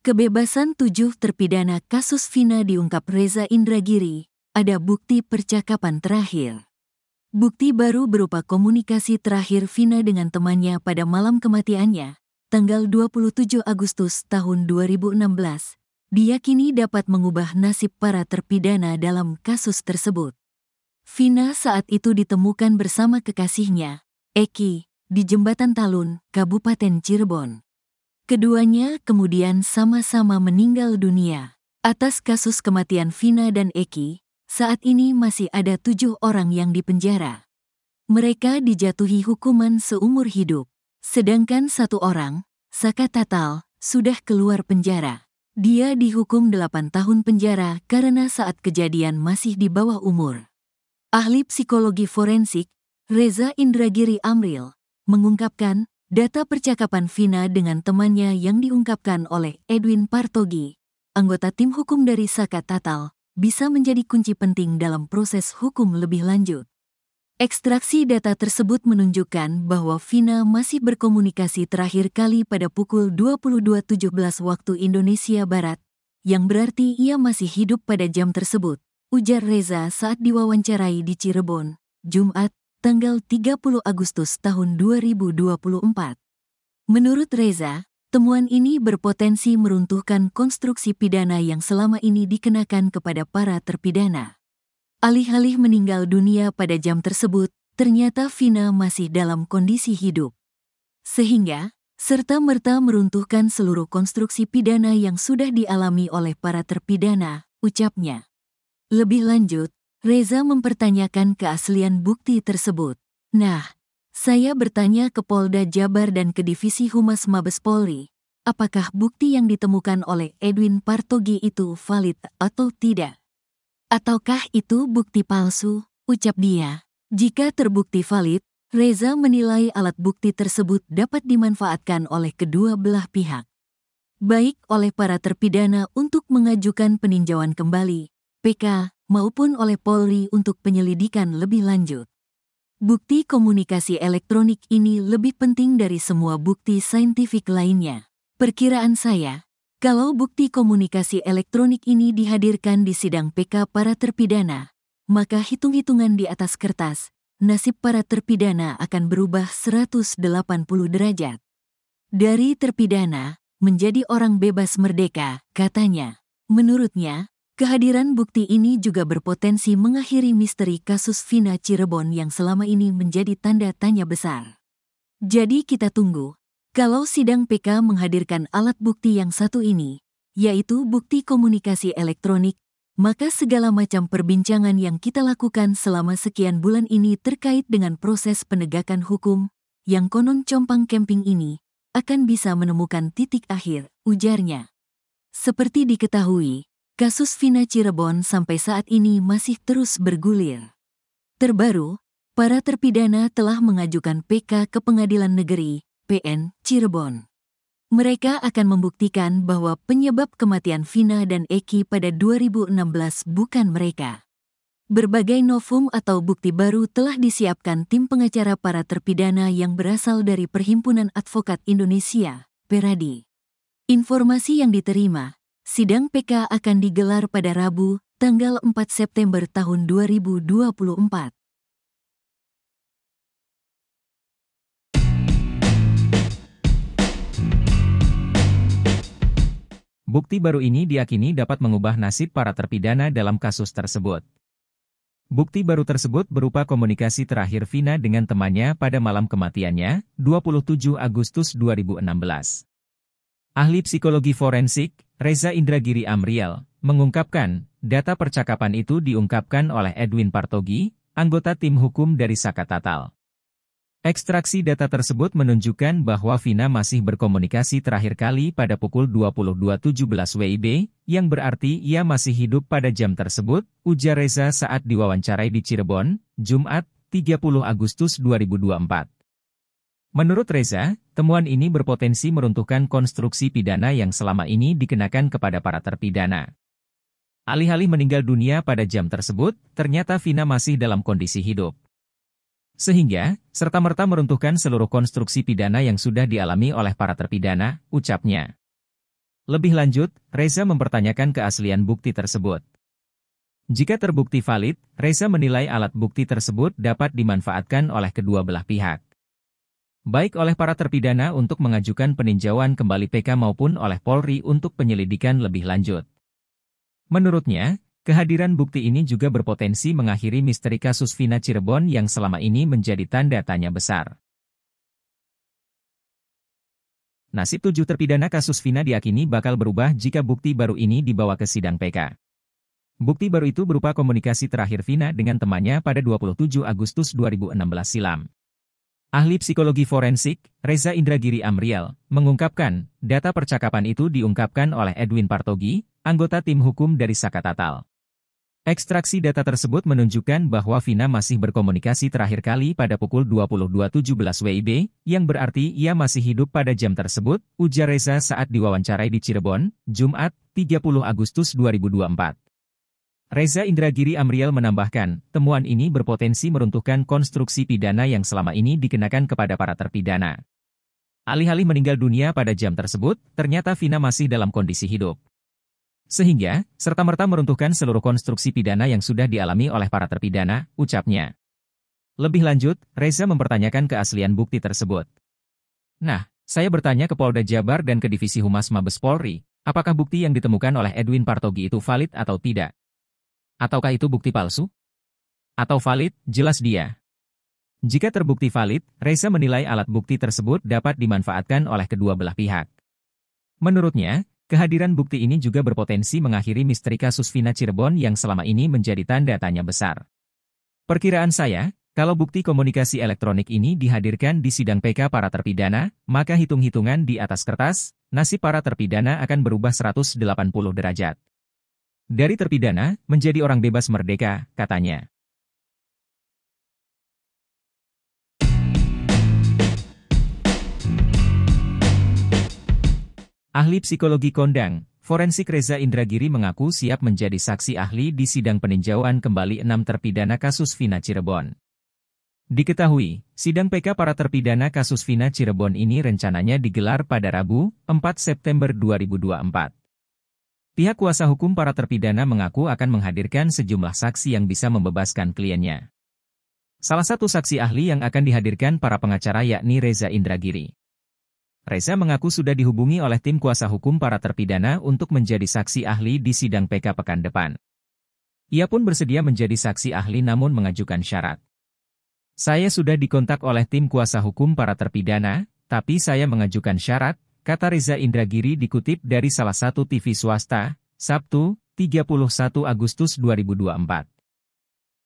Kebebasan tujuh terpidana kasus Vina diungkap Reza Indragiri, ada bukti percakapan terakhir. Bukti baru berupa komunikasi terakhir Vina dengan temannya pada malam kematiannya, tanggal 27 Agustus tahun 2016, diyakini dapat mengubah nasib para terpidana dalam kasus tersebut. Vina saat itu ditemukan bersama kekasihnya, Eki, di Jembatan Talun, Kabupaten Cirebon. Keduanya kemudian sama-sama meninggal dunia. Atas kasus kematian Vina dan Eki, saat ini masih ada tujuh orang yang dipenjara. Mereka dijatuhi hukuman seumur hidup. Sedangkan satu orang, Saka Tatal, sudah keluar penjara. Dia dihukum delapan tahun penjara karena saat kejadian masih di bawah umur. Ahli psikologi forensik, Reza Indragiri Amril, mengungkapkan Data percakapan Vina dengan temannya yang diungkapkan oleh Edwin Partogi, anggota tim hukum dari Saka Tatal, bisa menjadi kunci penting dalam proses hukum lebih lanjut. Ekstraksi data tersebut menunjukkan bahwa Vina masih berkomunikasi terakhir kali pada pukul 22.17 waktu Indonesia Barat, yang berarti ia masih hidup pada jam tersebut, ujar Reza saat diwawancarai di Cirebon, Jumat, tanggal 30 Agustus tahun 2024. Menurut Reza, temuan ini berpotensi meruntuhkan konstruksi pidana yang selama ini dikenakan kepada para terpidana. Alih-alih meninggal dunia pada jam tersebut, ternyata Vina masih dalam kondisi hidup. Sehingga, serta-merta meruntuhkan seluruh konstruksi pidana yang sudah dialami oleh para terpidana, ucapnya. Lebih lanjut, Reza mempertanyakan keaslian bukti tersebut. Nah, saya bertanya ke Polda Jabar dan ke Divisi Humas Mabes Polri, apakah bukti yang ditemukan oleh Edwin Partogi itu valid atau tidak? Ataukah itu bukti palsu? Ucap dia. Jika terbukti valid, Reza menilai alat bukti tersebut dapat dimanfaatkan oleh kedua belah pihak. Baik oleh para terpidana untuk mengajukan peninjauan kembali, PK, maupun oleh Polri untuk penyelidikan lebih lanjut. Bukti komunikasi elektronik ini lebih penting dari semua bukti saintifik lainnya. Perkiraan saya, kalau bukti komunikasi elektronik ini dihadirkan di sidang PK para terpidana, maka hitung-hitungan di atas kertas, nasib para terpidana akan berubah 180 derajat. Dari terpidana, menjadi orang bebas merdeka, katanya. Menurutnya, Kehadiran bukti ini juga berpotensi mengakhiri misteri kasus Vina Cirebon yang selama ini menjadi tanda tanya besar. Jadi kita tunggu, kalau sidang PK menghadirkan alat bukti yang satu ini, yaitu bukti komunikasi elektronik, maka segala macam perbincangan yang kita lakukan selama sekian bulan ini terkait dengan proses penegakan hukum yang konon compang camping ini akan bisa menemukan titik akhir, ujarnya. Seperti diketahui, kasus Vina Cirebon sampai saat ini masih terus bergulir. Terbaru, para terpidana telah mengajukan PK ke Pengadilan Negeri, PN, Cirebon. Mereka akan membuktikan bahwa penyebab kematian Vina dan Eki pada 2016 bukan mereka. Berbagai novum atau bukti baru telah disiapkan tim pengacara para terpidana yang berasal dari Perhimpunan Advokat Indonesia, Peradi. Informasi yang diterima, sidang PK akan digelar pada Rabu, tanggal 4 September tahun 2024. Bukti baru ini diakini dapat mengubah nasib para terpidana dalam kasus tersebut. Bukti baru tersebut berupa komunikasi terakhir Vina dengan temannya pada malam kematiannya, 27 Agustus 2016. Ahli psikologi forensik, Reza Indragiri Amrial, mengungkapkan, data percakapan itu diungkapkan oleh Edwin Partogi, anggota tim hukum dari Saka Tatal. Ekstraksi data tersebut menunjukkan bahwa Vina masih berkomunikasi terakhir kali pada pukul 22.17 WIB, yang berarti ia masih hidup pada jam tersebut, ujar Reza saat diwawancarai di Cirebon, Jumat, 30 Agustus 2024. Menurut Reza, temuan ini berpotensi meruntuhkan konstruksi pidana yang selama ini dikenakan kepada para terpidana. Alih-alih meninggal dunia pada jam tersebut, ternyata Vina masih dalam kondisi hidup. Sehingga, serta-merta meruntuhkan seluruh konstruksi pidana yang sudah dialami oleh para terpidana, ucapnya. Lebih lanjut, Reza mempertanyakan keaslian bukti tersebut. Jika terbukti valid, Reza menilai alat bukti tersebut dapat dimanfaatkan oleh kedua belah pihak baik oleh para terpidana untuk mengajukan peninjauan kembali PK maupun oleh Polri untuk penyelidikan lebih lanjut. Menurutnya, kehadiran bukti ini juga berpotensi mengakhiri misteri kasus Vina Cirebon yang selama ini menjadi tanda tanya besar. Nasib tujuh terpidana kasus Vina diakini bakal berubah jika bukti baru ini dibawa ke sidang PK. Bukti baru itu berupa komunikasi terakhir Vina dengan temannya pada 27 Agustus 2016 silam. Ahli psikologi forensik, Reza Indragiri Amrial, mengungkapkan, data percakapan itu diungkapkan oleh Edwin Partogi, anggota tim hukum dari Saka Tatal. Ekstraksi data tersebut menunjukkan bahwa Vina masih berkomunikasi terakhir kali pada pukul 22.17 WIB, yang berarti ia masih hidup pada jam tersebut, ujar Reza saat diwawancarai di Cirebon, Jumat, 30 Agustus 2024. Reza Indragiri Amriel menambahkan, temuan ini berpotensi meruntuhkan konstruksi pidana yang selama ini dikenakan kepada para terpidana. Alih-alih meninggal dunia pada jam tersebut, ternyata Vina masih dalam kondisi hidup. Sehingga, serta-merta meruntuhkan seluruh konstruksi pidana yang sudah dialami oleh para terpidana, ucapnya. Lebih lanjut, Reza mempertanyakan keaslian bukti tersebut. Nah, saya bertanya ke Polda Jabar dan ke Divisi Humas Mabes Polri, apakah bukti yang ditemukan oleh Edwin Partogi itu valid atau tidak? Ataukah itu bukti palsu? Atau valid? Jelas dia. Jika terbukti valid, Reza menilai alat bukti tersebut dapat dimanfaatkan oleh kedua belah pihak. Menurutnya, kehadiran bukti ini juga berpotensi mengakhiri misteri kasus Vina Cirebon yang selama ini menjadi tanda tanya besar. Perkiraan saya, kalau bukti komunikasi elektronik ini dihadirkan di sidang PK para terpidana, maka hitung-hitungan di atas kertas, nasib para terpidana akan berubah 180 derajat. Dari terpidana, menjadi orang bebas merdeka, katanya. Ahli psikologi kondang, forensik Reza Indragiri mengaku siap menjadi saksi ahli di sidang peninjauan kembali enam terpidana kasus Vina Cirebon. Diketahui, sidang PK para terpidana kasus Vina Cirebon ini rencananya digelar pada Rabu, 4 September 2024. Pihak kuasa hukum para terpidana mengaku akan menghadirkan sejumlah saksi yang bisa membebaskan kliennya. Salah satu saksi ahli yang akan dihadirkan para pengacara yakni Reza Indragiri. Reza mengaku sudah dihubungi oleh tim kuasa hukum para terpidana untuk menjadi saksi ahli di sidang PK pekan depan. Ia pun bersedia menjadi saksi ahli namun mengajukan syarat. Saya sudah dikontak oleh tim kuasa hukum para terpidana, tapi saya mengajukan syarat, kata Reza Indragiri dikutip dari salah satu TV swasta, Sabtu, 31 Agustus 2024.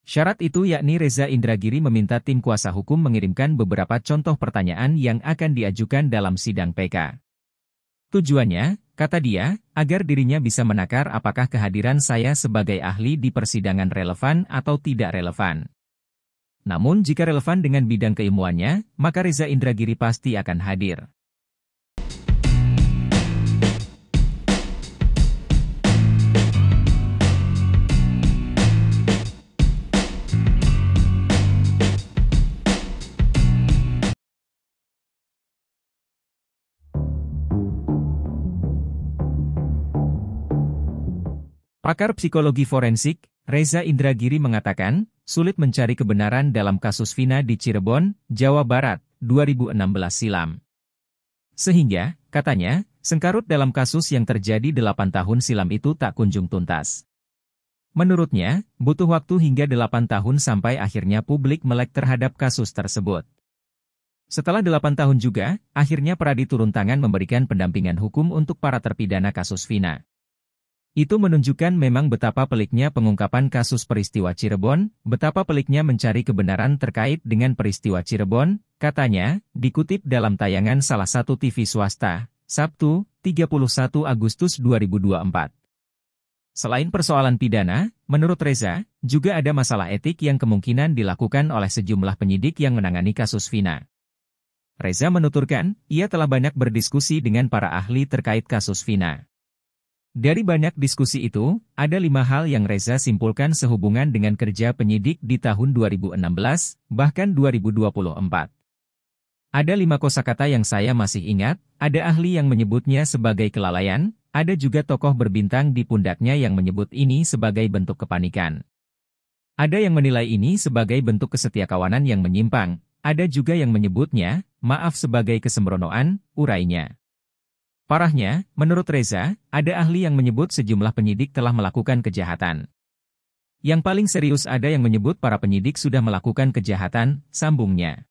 Syarat itu yakni Reza Indragiri meminta tim kuasa hukum mengirimkan beberapa contoh pertanyaan yang akan diajukan dalam sidang PK. Tujuannya, kata dia, agar dirinya bisa menakar apakah kehadiran saya sebagai ahli di persidangan relevan atau tidak relevan. Namun jika relevan dengan bidang keilmuannya, maka Reza Indragiri pasti akan hadir. Pakar psikologi forensik, Reza Indragiri mengatakan, sulit mencari kebenaran dalam kasus Vina di Cirebon, Jawa Barat, 2016 silam. Sehingga, katanya, sengkarut dalam kasus yang terjadi 8 tahun silam itu tak kunjung tuntas. Menurutnya, butuh waktu hingga 8 tahun sampai akhirnya publik melek terhadap kasus tersebut. Setelah 8 tahun juga, akhirnya Pradi turun tangan memberikan pendampingan hukum untuk para terpidana kasus Vina. Itu menunjukkan memang betapa peliknya pengungkapan kasus peristiwa Cirebon, betapa peliknya mencari kebenaran terkait dengan peristiwa Cirebon, katanya, dikutip dalam tayangan salah satu TV swasta, Sabtu, 31 Agustus 2024. Selain persoalan pidana, menurut Reza, juga ada masalah etik yang kemungkinan dilakukan oleh sejumlah penyidik yang menangani kasus Vina. Reza menuturkan, ia telah banyak berdiskusi dengan para ahli terkait kasus Vina. Dari banyak diskusi itu, ada lima hal yang Reza simpulkan sehubungan dengan kerja penyidik di tahun 2016, bahkan 2024. Ada lima kosakata yang saya masih ingat, ada ahli yang menyebutnya sebagai kelalaian, ada juga tokoh berbintang di pundaknya yang menyebut ini sebagai bentuk kepanikan. Ada yang menilai ini sebagai bentuk kesetiakawanan yang menyimpang, ada juga yang menyebutnya, maaf sebagai kesembronoan, urainya. Parahnya, menurut Reza, ada ahli yang menyebut sejumlah penyidik telah melakukan kejahatan. Yang paling serius ada yang menyebut para penyidik sudah melakukan kejahatan, sambungnya.